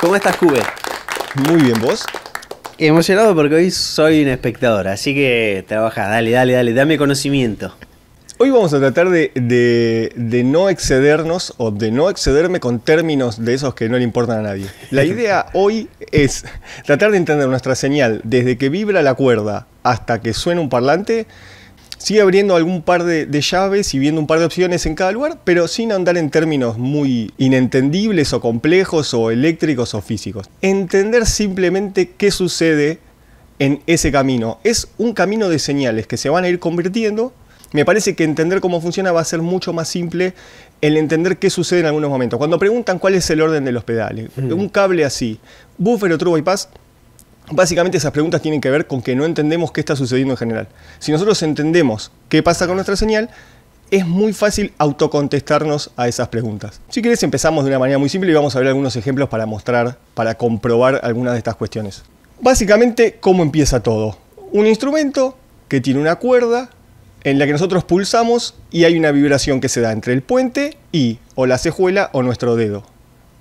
¿Cómo estás, Cube? Muy bien, ¿vos? Emocionado porque hoy soy un espectador, así que trabaja, dale, dale, dale, dame conocimiento. Hoy vamos a tratar de, no excedernos o de no excederme con términos de esos que no le importan a nadie. La idea hoy es tratar de entender nuestra señal desde que vibra la cuerda hasta que suena un parlante. Sigue abriendo algún par de, de llaves y viendo un par de opciones en cada lugar, pero sin andar en términos muy inentendibles o complejos o eléctricos o físicos. Entender simplemente qué sucede en ese camino. Es un camino de señales que se van a ir convirtiendo me parece que entender cómo funciona va a ser mucho más simple el entender qué sucede en algunos momentos. Cuando preguntan cuál es el orden de los pedales, mm. un cable así, buffer o true bypass, Básicamente esas preguntas tienen que ver con que no entendemos qué está sucediendo en general. Si nosotros entendemos qué pasa con nuestra señal, es muy fácil autocontestarnos a esas preguntas. Si querés empezamos de una manera muy simple y vamos a ver algunos ejemplos para mostrar, para comprobar algunas de estas cuestiones. Básicamente, ¿cómo empieza todo? Un instrumento que tiene una cuerda en la que nosotros pulsamos y hay una vibración que se da entre el puente y o la cejuela o nuestro dedo.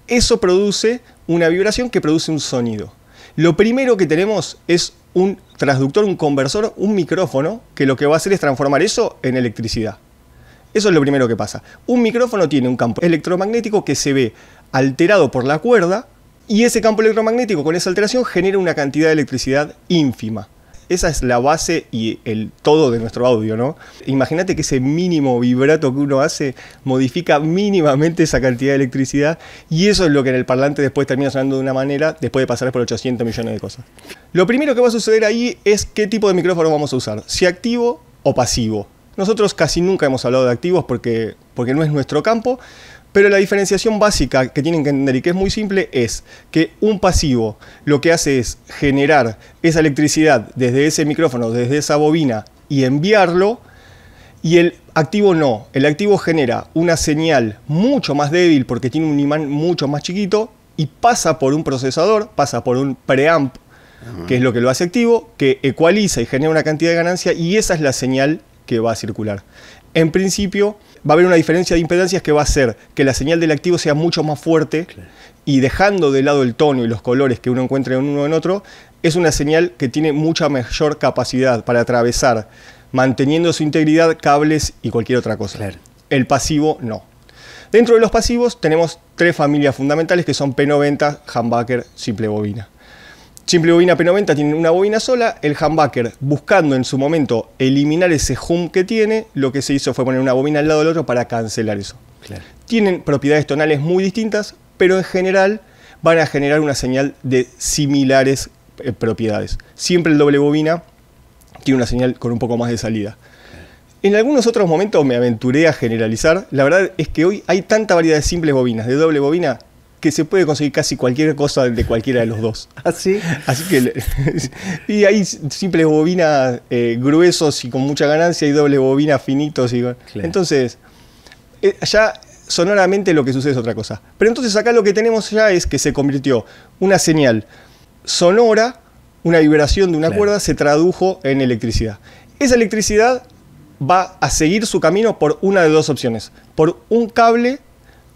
Eso produce una vibración que produce un sonido. Lo primero que tenemos es un transductor, un conversor, un micrófono, que lo que va a hacer es transformar eso en electricidad. Eso es lo primero que pasa. Un micrófono tiene un campo electromagnético que se ve alterado por la cuerda y ese campo electromagnético con esa alteración genera una cantidad de electricidad ínfima. Esa es la base y el todo de nuestro audio, ¿no? Imagínate que ese mínimo vibrato que uno hace modifica mínimamente esa cantidad de electricidad y eso es lo que en el parlante después termina sonando de una manera después de pasar por 800 millones de cosas. Lo primero que va a suceder ahí es qué tipo de micrófono vamos a usar, si activo o pasivo. Nosotros casi nunca hemos hablado de activos porque, porque no es nuestro campo, pero la diferenciación básica que tienen que entender y que es muy simple es que un pasivo lo que hace es generar esa electricidad desde ese micrófono, desde esa bobina y enviarlo. Y el activo no, el activo genera una señal mucho más débil porque tiene un imán mucho más chiquito y pasa por un procesador, pasa por un preamp, que es lo que lo hace activo, que ecualiza y genera una cantidad de ganancia y esa es la señal que va a circular. En principio, va a haber una diferencia de impedancias que va a hacer que la señal del activo sea mucho más fuerte y dejando de lado el tono y los colores que uno encuentra en uno en otro, es una señal que tiene mucha mayor capacidad para atravesar, manteniendo su integridad, cables y cualquier otra cosa. El pasivo no. Dentro de los pasivos tenemos tres familias fundamentales que son P90, humbucker, simple bobina. Simple bobina P90 tiene una bobina sola, el humbucker buscando en su momento eliminar ese hum que tiene, lo que se hizo fue poner una bobina al lado del otro para cancelar eso. Tienen propiedades tonales muy distintas, pero en general van a generar una señal de similares eh, propiedades. Siempre el doble bobina tiene una señal con un poco más de salida. En algunos otros momentos me aventuré a generalizar. La verdad es que hoy hay tanta variedad de simples bobinas, de doble bobina, que se puede conseguir casi cualquier cosa de cualquiera de los dos. Así. ¿Ah, Así que. y hay simples bobinas eh, gruesos y con mucha ganancia y doble bobinas finitos. Entonces, ya eh, sonoramente lo que sucede es otra cosa. Pero entonces acá lo que tenemos ya es que se convirtió una señal sonora, una vibración de una cuerda, se tradujo en electricidad. Esa electricidad va a seguir su camino por una de dos opciones. Por un cable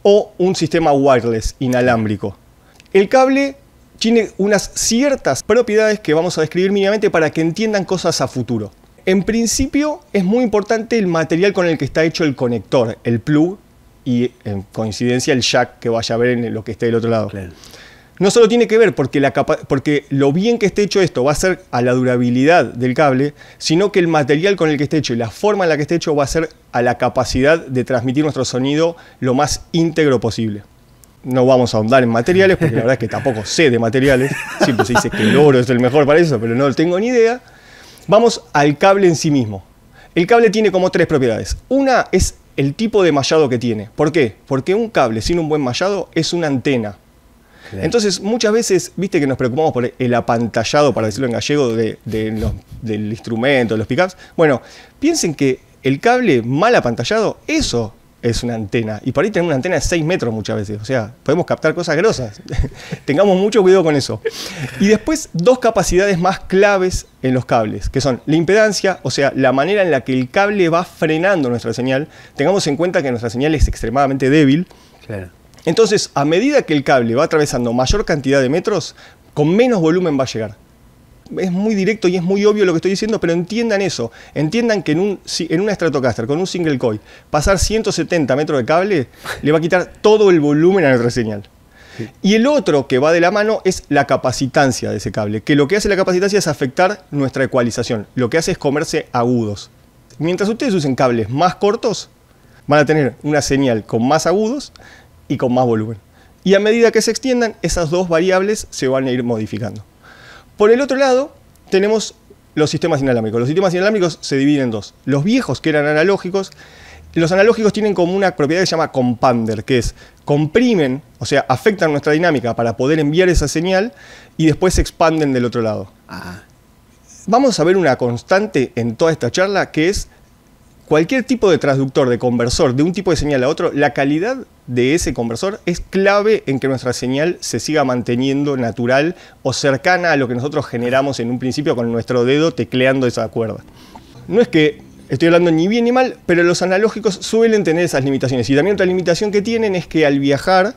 o un sistema wireless inalámbrico. El cable tiene unas ciertas propiedades que vamos a describir mínimamente para que entiendan cosas a futuro. En principio es muy importante el material con el que está hecho el conector, el plug y en coincidencia el jack que vaya a ver en lo que está del otro lado. No solo tiene que ver porque, lo bien que esté hecho esto va a ser a la durabilidad del cable, sino que el material con el que esté hecho y la forma en la que esté hecho va a ser a la capacidad de transmitir nuestro sonido lo más íntegro posible. No vamos a ahondar en materiales, porque la verdad es que tampoco sé de materiales. Siempre se dice que el oro es el mejor para eso, pero no tengo ni idea. Vamos al cable en sí mismo. El cable tiene como tres propiedades. Una es el tipo de mallado que tiene. ¿Por qué? Porque un cable sin un buen mallado es una antena. Entonces, muchas veces, viste que nos preocupamos por el apantallado, para decirlo en gallego, de, del instrumento, de los pickups. Bueno, piensen que el cable mal apantallado, eso es una antena. Y por ahí tenemos una antena de 6 metros muchas veces. O sea, podemos captar cosas grosas. Tengamos mucho cuidado con eso. Y después, dos capacidades más claves en los cables, que son la impedancia, o sea, la manera en la que el cable va frenando nuestra señal. Tengamos en cuenta que nuestra señal es extremadamente débil. Claro. Entonces, a medida que el cable va atravesando mayor cantidad de metros, con menos volumen va a llegar. Es muy directo y es muy obvio lo que estoy diciendo, pero entiendan eso. Entiendan que en, un, en una Stratocaster con un single coil, pasar 170 metros de cable le va a quitar todo el volumen a nuestra señal. Y el otro que va de la mano es la capacitancia de ese cable, que lo que hace la capacitancia es afectar nuestra ecualización, lo que hace es comerse agudos. Mientras ustedes usen cables más cortos, van a tener una señal con más agudos y con más volumen. Y a medida que se extiendan, esas dos variables se van a ir modificando. Por el otro lado, tenemos los sistemas inalámbricos. Los sistemas inalámbricos se dividen en dos. Los viejos, que eran analógicos, los analógicos tienen como una propiedad que se llama compander, que es comprimen, o sea, afectan nuestra dinámica para poder enviar esa señal y después se expanden del otro lado. Ah. Vamos a ver una constante en toda esta charla que es cualquier tipo de transductor, de conversor, de un tipo de señal a otro, la calidad de ese conversor es clave en que nuestra señal se siga manteniendo natural o cercana a lo que nosotros generamos en un principio con nuestro dedo tecleando esa cuerda. No es que estoy hablando ni bien ni mal, pero los analógicos suelen tener esas limitaciones. Y también otra limitación que tienen es que al viajar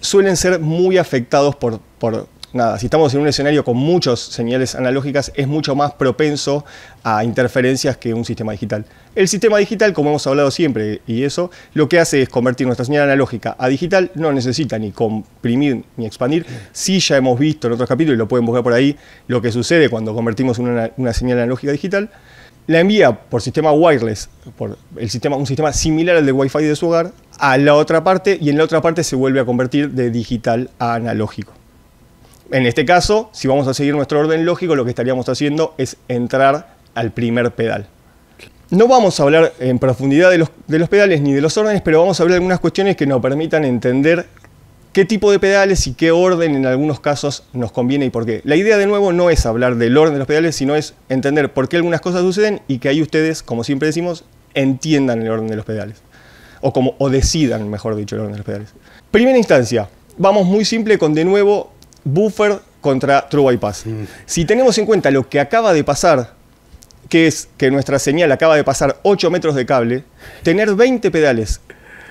suelen ser muy afectados por, por nada, si estamos en un escenario con muchas señales analógicas, es mucho más propenso a interferencias que un sistema digital. El sistema digital, como hemos hablado siempre, y eso, lo que hace es convertir nuestra señal analógica a digital, no necesita ni comprimir ni expandir. Sí ya hemos visto en otros capítulos, y lo pueden buscar por ahí, lo que sucede cuando convertimos una, señal analógica a digital. La envía por sistema wireless, por el sistema, un sistema similar al de Wi-Fi de su hogar, a la otra parte y en la otra parte se vuelve a convertir de digital a analógico. En este caso, si vamos a seguir nuestro orden lógico, lo que estaríamos haciendo es entrar al primer pedal. No vamos a hablar en profundidad de los, de los pedales ni de los órdenes, pero vamos a hablar algunas cuestiones que nos permitan entender qué tipo de pedales y qué orden en algunos casos nos conviene y por qué. La idea de nuevo no es hablar del orden de los pedales, sino es entender por qué algunas cosas suceden y que ahí ustedes, como siempre decimos, entiendan el orden de los pedales. O, como, o decidan, mejor dicho, el orden de los pedales. Primera instancia, vamos muy simple con de nuevo Buffer contra True Bypass. Si tenemos en cuenta lo que acaba de pasar, que es que nuestra señal acaba de pasar 8 metros de cable, tener 20 pedales.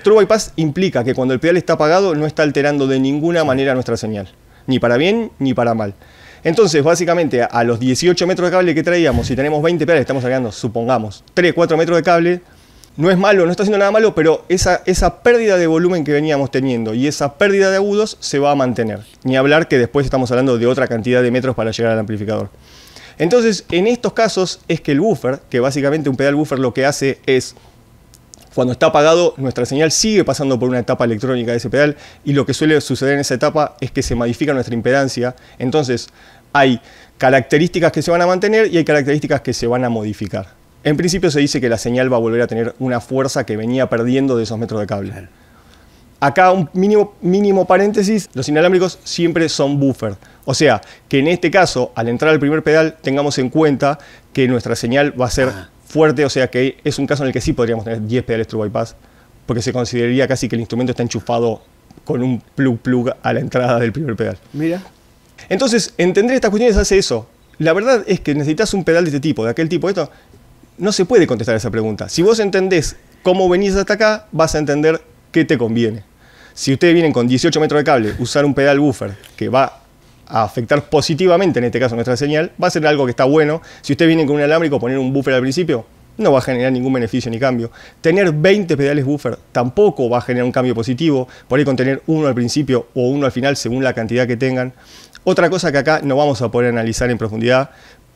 True Bypass implica que cuando el pedal está apagado no está alterando de ninguna manera nuestra señal, ni para bien ni para mal. Entonces, básicamente, a los 18 metros de cable que traíamos, si tenemos 20 pedales, estamos agregando, supongamos, 3, 4 metros de cable, no es malo, no está haciendo nada malo, pero esa, esa pérdida de volumen que veníamos teniendo y esa pérdida de agudos se va a mantener. Ni hablar que después estamos hablando de otra cantidad de metros para llegar al amplificador. Entonces, en estos casos es que el buffer, que básicamente un pedal buffer lo que hace es, cuando está apagado, nuestra señal sigue pasando por una etapa electrónica de ese pedal y lo que suele suceder en esa etapa es que se modifica nuestra impedancia. Entonces, hay características que se van a mantener y hay características que se van a modificar. En principio se dice que la señal va a volver a tener una fuerza que venía perdiendo de esos metros de cable. Acá un mínimo, mínimo paréntesis, los inalámbricos siempre son buffer. O sea, que en este caso, al entrar al primer pedal, tengamos en cuenta que nuestra señal va a ser ah. fuerte, o sea que es un caso en el que sí podríamos tener 10 pedales True Bypass, porque se consideraría casi que el instrumento está enchufado con un plug-plug a la entrada del primer pedal. Mira. Entonces, entender estas cuestiones hace eso. La verdad es que necesitas un pedal de este tipo, de aquel tipo, esto, no se puede contestar esa pregunta. Si vos entendés cómo venís hasta acá, vas a entender qué te conviene. Si ustedes vienen con 18 metros de cable, usar un pedal buffer que va a afectar positivamente, en este caso, nuestra señal, va a ser algo que está bueno. Si ustedes vienen con un alámbrico, poner un buffer al principio, no va a generar ningún beneficio ni cambio. Tener 20 pedales buffer tampoco va a generar un cambio positivo. Por ahí uno al principio o uno al final, según la cantidad que tengan. Otra cosa que acá no vamos a poder analizar en profundidad,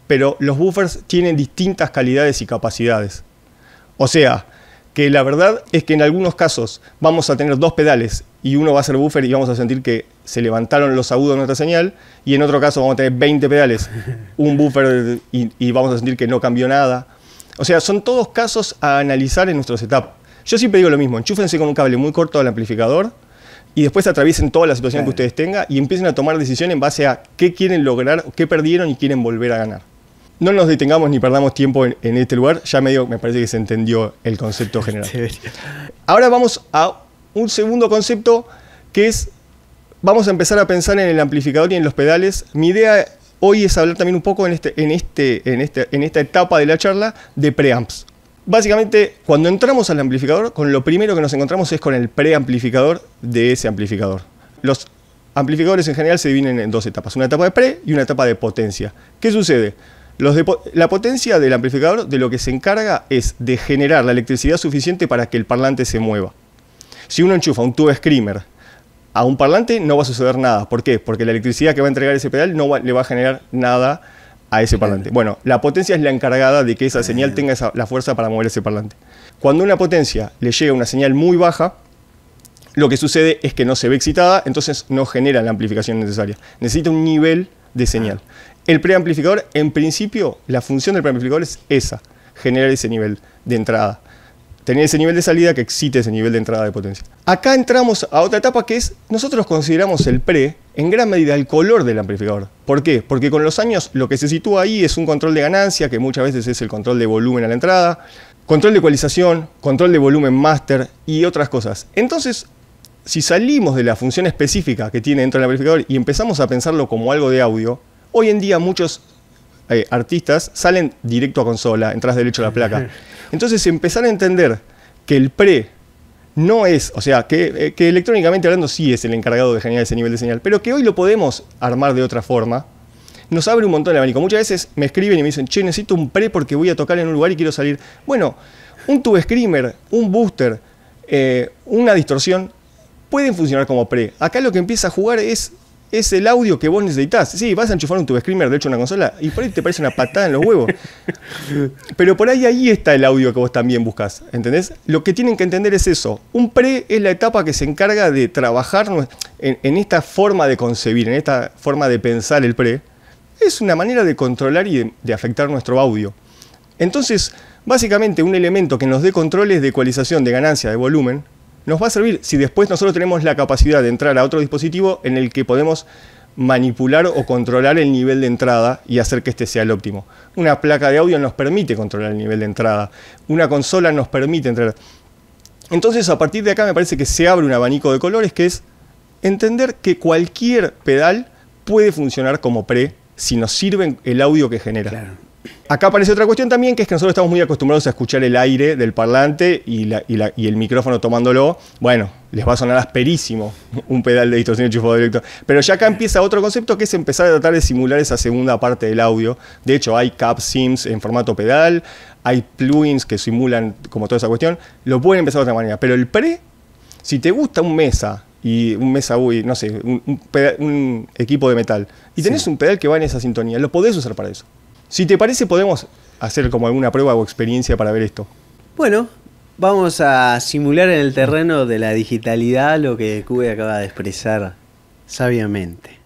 pero los buffers tienen distintas calidades y capacidades. O sea, que la verdad es que en algunos casos vamos a tener dos pedales y uno va a ser buffer y vamos a sentir que se levantaron los agudos de nuestra señal y en otro caso vamos a tener 20 pedales, un buffer y, vamos a sentir que no cambió nada. O sea, son todos casos a analizar en nuestro setup. Yo siempre digo lo mismo, enchúfense con un cable muy corto al amplificador y después atraviesen toda la situación que ustedes tengan y empiecen a tomar decisiones en base a qué quieren lograr, qué perdieron y quieren volver a ganar no nos detengamos ni perdamos tiempo en, este lugar. Ya medio me parece que se entendió el concepto general. Ahora vamos a un segundo concepto que es, vamos a empezar a pensar en el amplificador y en los pedales. Mi idea hoy es hablar también un poco en, este, este, este, en esta etapa de la charla de preamps. Básicamente, cuando entramos al amplificador, con lo primero que nos encontramos es con el preamplificador de ese amplificador. Los amplificadores en general se dividen en dos etapas, una etapa de pre y una etapa de potencia. ¿Qué sucede? la potencia del amplificador de lo que se encarga es de generar la electricidad suficiente para que el parlante se mueva. Si uno enchufa un tubo screamer a un parlante no va a suceder nada. ¿Por qué? Porque la electricidad que va a entregar ese pedal no le va a generar nada a ese parlante. Bueno, la potencia es la encargada de que esa señal tenga la fuerza para mover ese parlante. Cuando una potencia le llega una señal muy baja, lo que sucede es que no se ve excitada, entonces no genera la amplificación necesaria. Necesita un nivel de señal. Ah. El preamplificador, en principio, la función del preamplificador es esa, generar ese nivel de entrada. Tener ese nivel de salida que excite ese nivel de entrada de potencia. Acá entramos a otra etapa que es, nosotros consideramos el pre en gran medida el color del amplificador. ¿Por qué? Porque con los años lo que se sitúa ahí es un control de ganancia, que muchas veces es el control de volumen a la entrada, control de ecualización, control de volumen master y otras cosas. Entonces, si salimos de la función específica que tiene dentro del amplificador y empezamos a pensarlo como algo de audio, Hoy en día muchos eh, artistas salen directo a consola, entras derecho a la placa. Entonces empezar a entender que el pre no es, o sea, eh, que, electrónicamente hablando sí es el encargado de generar ese nivel de señal, pero que hoy lo podemos armar de otra forma, nos abre un montón de abanico. Muchas veces me escriben y me dicen, che, necesito un pre porque voy a tocar en un lugar y quiero salir. Bueno, un tube screamer, un booster, eh, una distorsión, pueden funcionar como pre. Acá lo que empieza a jugar es es el audio que vos necesitas. Sí, vas a enchufar un tube screamer, de hecho, una consola, y por ahí te parece una patada en los huevos. Pero por ahí ahí está el audio que vos también buscas, ¿entendés? Lo que tienen que entender es eso. Un pre es la etapa que se encarga de trabajar en, esta forma de concebir, en esta forma de pensar el pre. Es una manera de controlar y de, de afectar nuestro audio. Entonces, básicamente un elemento que nos dé controles de ecualización, de ganancia, de volumen, nos va a servir si después nosotros tenemos la capacidad de entrar a otro dispositivo en el que podemos manipular o controlar el nivel de entrada y hacer que este sea el óptimo. Una placa de audio nos permite controlar el nivel de entrada. Una consola nos permite entrar. Entonces a partir de acá me parece que se abre un abanico de colores que es entender que cualquier pedal puede funcionar como pre si nos sirve el audio que genera. Acá aparece otra cuestión también, que es que nosotros estamos muy acostumbrados a escuchar el aire del parlante y, el micrófono tomándolo. Bueno, les va a sonar asperísimo un pedal de distorsión enchufado directo. Pero ya acá empieza otro concepto que es empezar a tratar de simular esa segunda parte del audio. De hecho, hay cap sims en formato pedal, hay plugins que simulan como toda esa cuestión. Lo pueden empezar de otra manera. Pero el pre, si te gusta un mesa y un mesa no sé, un, equipo de metal, y tenés un pedal que va en esa sintonía, lo podés usar para eso. Si te parece, podemos hacer como alguna prueba o experiencia para ver esto. Bueno, vamos a simular en el terreno de la digitalidad lo que Cube acaba de expresar sabiamente.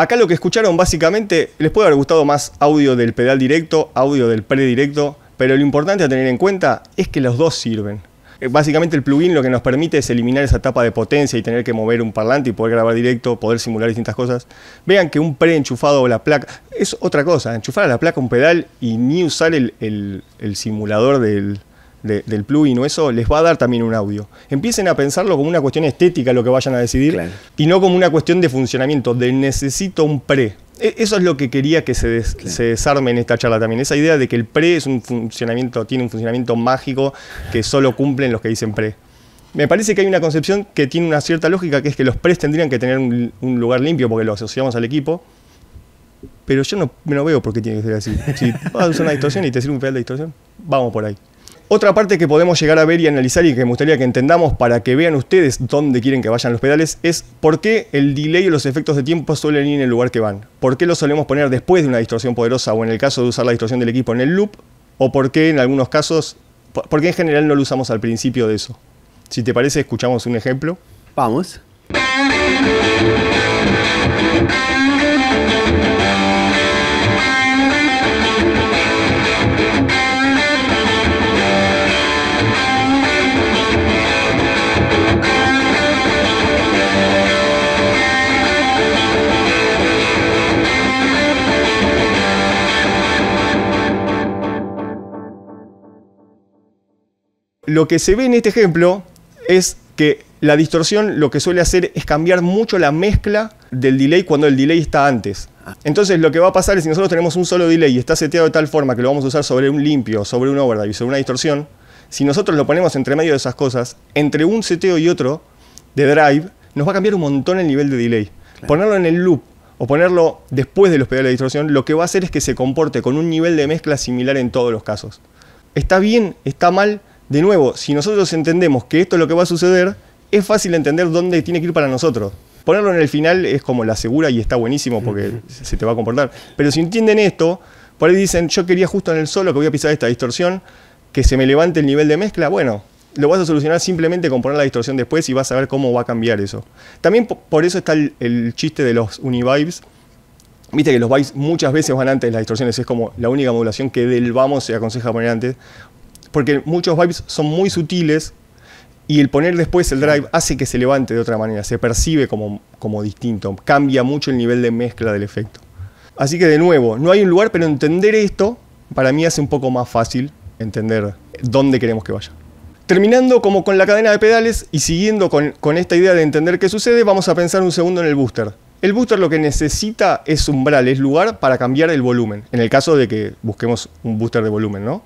Acá lo que escucharon básicamente, les puede haber gustado más audio del pedal directo, audio del predirecto, pero lo importante a tener en cuenta es que los dos sirven. Eh, básicamente el plugin lo que nos permite es eliminar esa etapa de potencia y tener que mover un parlante y poder grabar directo, poder simular distintas cosas. Vean que un pre enchufado o la placa es otra cosa. Enchufar a la placa un pedal y ni usar el simulador del, del plugin o eso, les va a dar también un audio. Empiecen a pensarlo como una cuestión estética lo que vayan a decidir y no como una cuestión de funcionamiento, de necesito un pre. E, eso es lo que quería que se, desarme en esta charla también, esa idea de que el pre es un funcionamiento, tiene un funcionamiento mágico que solo cumplen los que dicen pre. Me parece que hay una concepción que tiene una cierta lógica, que es que los pres tendrían que tener un, lugar limpio porque lo asociamos al equipo, pero yo no, no veo por qué tiene que ser así. Si vas a usar una distorsión y te sirve un pedal de distorsión, vamos por ahí. Otra parte que podemos llegar a ver y analizar y que me gustaría que entendamos para que vean ustedes dónde quieren que vayan los pedales es por qué el delay o los efectos de tiempo suelen ir en el lugar que van. ¿Por qué lo solemos poner después de una distorsión poderosa o en el caso de usar la distorsión del equipo en el loop? ¿O por qué en algunos casos, por qué en general no lo usamos al principio de eso? Si te parece, escuchamos un ejemplo. Vamos. lo que se ve en este ejemplo es que la distorsión lo que suele hacer es cambiar mucho la mezcla del delay cuando el delay está antes. Entonces lo que va a pasar es si nosotros tenemos un solo delay y está seteado de tal forma que lo vamos a usar sobre un limpio, sobre un overdrive, sobre una distorsión, si nosotros lo ponemos entre medio de esas cosas, entre un seteo y otro de drive, nos va a cambiar un montón el nivel de delay. Ponerlo en el loop o ponerlo después de los pedales de distorsión, lo que va a hacer es que se comporte con un nivel de mezcla similar en todos los casos. ¿Está bien? ¿Está mal? de nuevo, si nosotros entendemos que esto es lo que va a suceder, es fácil entender dónde tiene que ir para nosotros. Ponerlo en el final es como la segura y está buenísimo porque se te va a comportar. Pero si entienden esto, por ahí dicen, yo quería justo en el solo que voy a pisar esta distorsión, que se me levante el nivel de mezcla. Bueno, lo vas a solucionar simplemente con poner la distorsión después y vas a ver cómo va a cambiar eso. También por eso está el, chiste de los univibes. Viste que los vibes muchas veces van antes de las distorsiones, es como la única modulación que del vamos se aconseja poner antes porque muchos vibes son muy sutiles y el poner después el drive hace que se levante de otra manera, se percibe como, distinto, cambia mucho el nivel de mezcla del efecto. Así que de nuevo, no hay un lugar, pero entender esto para mí hace un poco más fácil entender dónde queremos que vaya. Terminando como con la cadena de pedales y siguiendo con, con, esta idea de entender qué sucede, vamos a pensar un segundo en el booster. El booster lo que necesita es umbral, es lugar para cambiar el volumen, en el caso de que busquemos un booster de volumen, ¿no?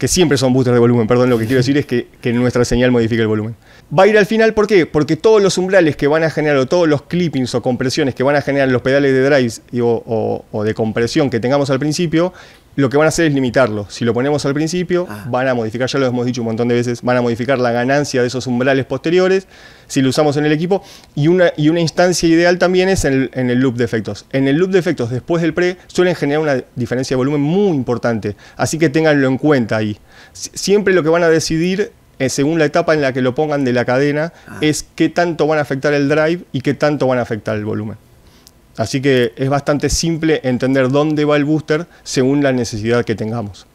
que siempre son boosters de volumen, perdón, lo que quiero decir es que, nuestra señal modifica el volumen. Va a ir al final, ¿por qué? Porque todos los umbrales que van a generar, o todos los clippings o compresiones que van a generar los pedales de drive o de compresión que tengamos al principio, lo que van a hacer es limitarlo. Si lo ponemos al principio, ah. van a modificar, ya lo hemos dicho un montón de veces, van a modificar la ganancia de esos umbrales posteriores si lo usamos en el equipo. Y una, instancia ideal también es en el, loop de efectos. En el loop de efectos después del pre suelen generar una diferencia de volumen muy importante. Así que ténganlo en cuenta ahí. Siempre lo que van a decidir eh, según la etapa en la que lo pongan de la cadena, ah. es qué tanto van a afectar el drive y qué tanto van a afectar el volumen. Así que es bastante simple entender dónde va el booster según la necesidad que tengamos.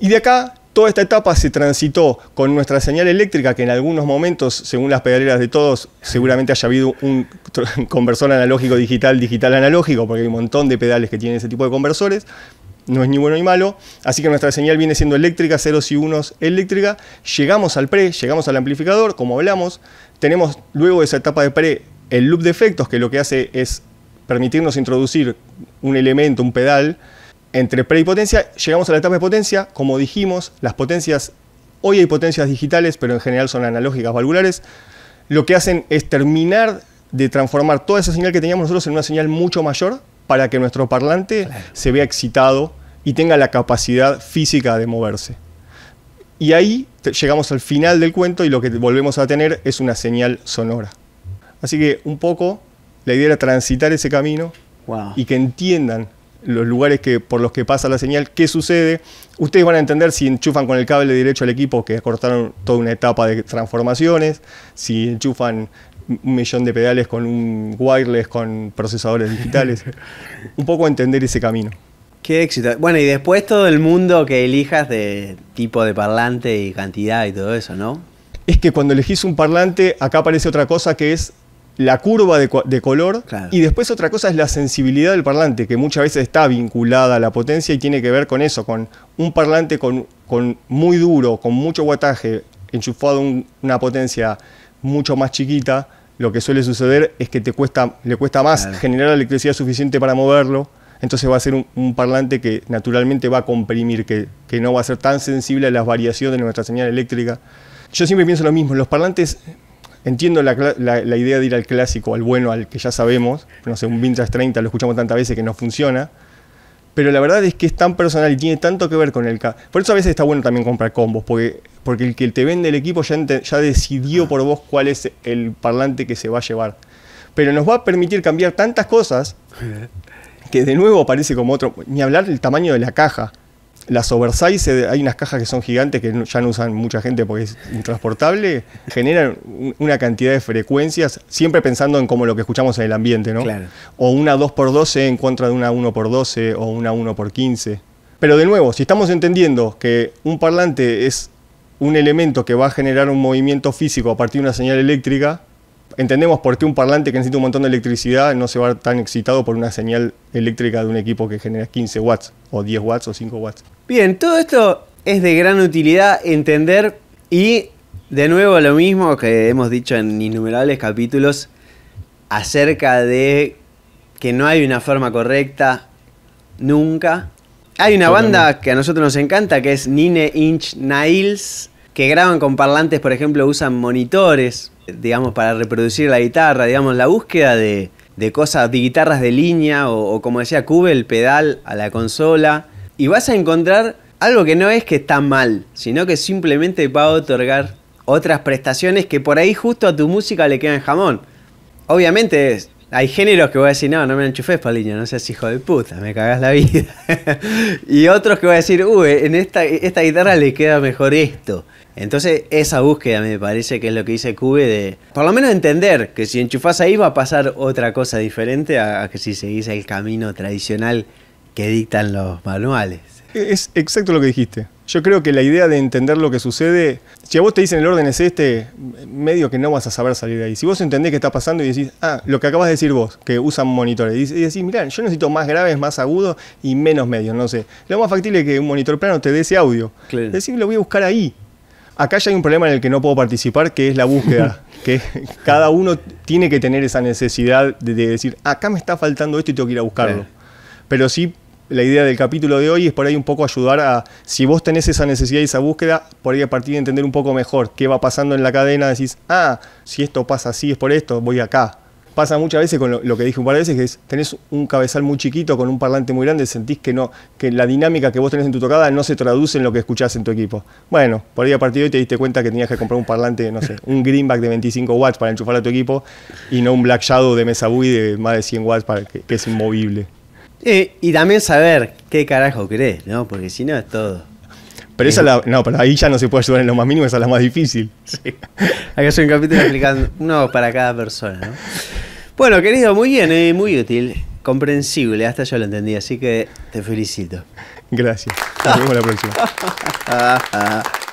Y de acá Toda esta etapa se transitó con nuestra señal eléctrica, que en algunos momentos, según las pedaleras de todos, seguramente haya habido un conversor analógico digital, digital analógico, porque hay un montón de pedales que tienen ese tipo de conversores. No es ni bueno ni malo. Así que nuestra señal viene siendo eléctrica, ceros y unos eléctrica. Llegamos al pre, llegamos al amplificador, como hablamos. Tenemos luego esa etapa de pre el loop de efectos, que lo que hace es permitirnos introducir un elemento, un pedal, entre pre y potencia, llegamos a la etapa de potencia, como dijimos, las potencias, hoy hay potencias digitales, pero en general son analógicas, valvulares, lo que hacen es terminar de transformar toda esa señal que teníamos nosotros en una señal mucho mayor para que nuestro parlante se vea excitado y tenga la capacidad física de moverse. Y ahí llegamos al final del cuento y lo que volvemos a tener es una señal sonora. Así que un poco la idea era transitar ese camino y que entiendan los lugares que, por los que pasa la señal, qué sucede. Ustedes van a entender si enchufan con el cable derecho al equipo, que cortaron toda una etapa de transformaciones, si enchufan un millón de pedales con un wireless, con procesadores digitales. un poco entender ese camino. Qué éxito. Bueno, y después todo el mundo que elijas de tipo de parlante y cantidad y todo eso, ¿no? Es que cuando elegís un parlante, acá aparece otra cosa que es la curva de, color y después otra cosa es la sensibilidad del parlante, que muchas veces está vinculada a la potencia y tiene que ver con eso, con un parlante con, muy duro, con mucho guataje, enchufado una potencia mucho más chiquita, lo que suele suceder es que te cuesta, le cuesta más generar generar electricidad suficiente para moverlo, entonces va a ser un, parlante que naturalmente va a comprimir, que, que no va a ser tan sensible a las variaciones de nuestra señal eléctrica. Yo siempre pienso lo mismo, los parlantes Entiendo la, idea de ir al clásico, al bueno, al que ya sabemos. No sé, un Vintage 30 lo escuchamos tantas veces que no funciona. Pero la verdad es que es tan personal y tiene tanto que ver con el... Por eso a veces está bueno también comprar combos, porque, porque el que te vende el equipo ya, ya decidió por vos cuál es el parlante que se va a llevar. Pero nos va a permitir cambiar tantas cosas que de nuevo aparece como otro... Ni hablar del tamaño de la caja. Las oversize, eh, hay unas cajas que son gigantes que ya no usan mucha gente porque es intransportable, generan una cantidad de frecuencias, siempre pensando en como lo que escuchamos en el ambiente, ¿no? Claro. O una 2x12 en contra de una 1x12 o una 1x15. Pero de nuevo, si estamos entendiendo que un parlante es un elemento que va a generar un movimiento físico a partir de una señal eléctrica, entendemos por qué un parlante que necesita un montón de electricidad no se va tan excitado por una señal eléctrica de un equipo que genera 15 watts o 10 watts o 5 watts. Bien, todo esto es de gran utilidad entender y de nuevo lo mismo que hemos dicho en innumerables capítulos acerca de que no hay una forma correcta nunca. Hay una banda que a nosotros nos encanta que es Nine Inch Nails que graban con parlantes, por ejemplo, usan monitores, digamos, para reproducir la guitarra, digamos, la búsqueda de, de cosas, de guitarras de línea o, o como decía Cube, el pedal a la consola y vas a encontrar algo que no es que está mal, sino que simplemente va a otorgar otras prestaciones que por ahí justo a tu música le quedan jamón. Obviamente es, hay géneros que voy a decir, no, no me enchufes, Paliño, no seas hijo de puta, me cagás la vida. y otros que voy a decir, uy, en esta, esta guitarra le queda mejor esto. Entonces, esa búsqueda me parece que es lo que dice Cube de, por lo menos entender que si enchufás ahí va a pasar otra cosa diferente a, a que si seguís el camino tradicional que dictan los manuales. Es exacto lo que dijiste. Yo creo que la idea de entender lo que sucede, si a vos te dicen el orden es este, medio que no vas a saber salir de ahí. Si vos entendés qué está pasando y decís, ah, lo que acabas de decir vos, que usan monitores, y decís, mirá, yo necesito más graves, más agudos y menos medios, no sé. Lo más factible es que un monitor plano te dé ese audio. Decís, lo voy a buscar ahí. Acá ya hay un problema en el que no puedo participar, que es la búsqueda. que cada uno tiene que tener esa necesidad de, decir, ah, acá me está faltando esto y tengo que ir a buscarlo. Pero sí la idea del capítulo de hoy es por ahí un poco ayudar a, si vos tenés esa necesidad y esa búsqueda, por ahí a partir de entender un poco mejor qué va pasando en la cadena, decís, ah, si esto pasa así es por esto, voy acá. Pasa muchas veces con lo, que dije un par de veces, que tenés un cabezal muy chiquito con un parlante muy grande, sentís que no, que la dinámica que vos tenés en tu tocada no se traduce en lo que escuchás en tu equipo. Bueno, por ahí a partir de hoy te diste cuenta que tenías que comprar un parlante, no sé, un greenback de 25 watts para enchufar a tu equipo y no un black shadow de mesa Bui de más de 100 watts para que es inmovible. Eh, y también saber qué carajo querés, ¿no? Porque si no es todo. Pero esa no, pero ahí ya no se puede ayudar en lo más mínimo, esa es la más difícil. Acá hay un capítulo explicando uno para cada persona. Bueno, querido, muy bien, eh, muy útil, comprensible, hasta yo lo entendí, así que te felicito. Gracias. Nos vemos la próxima.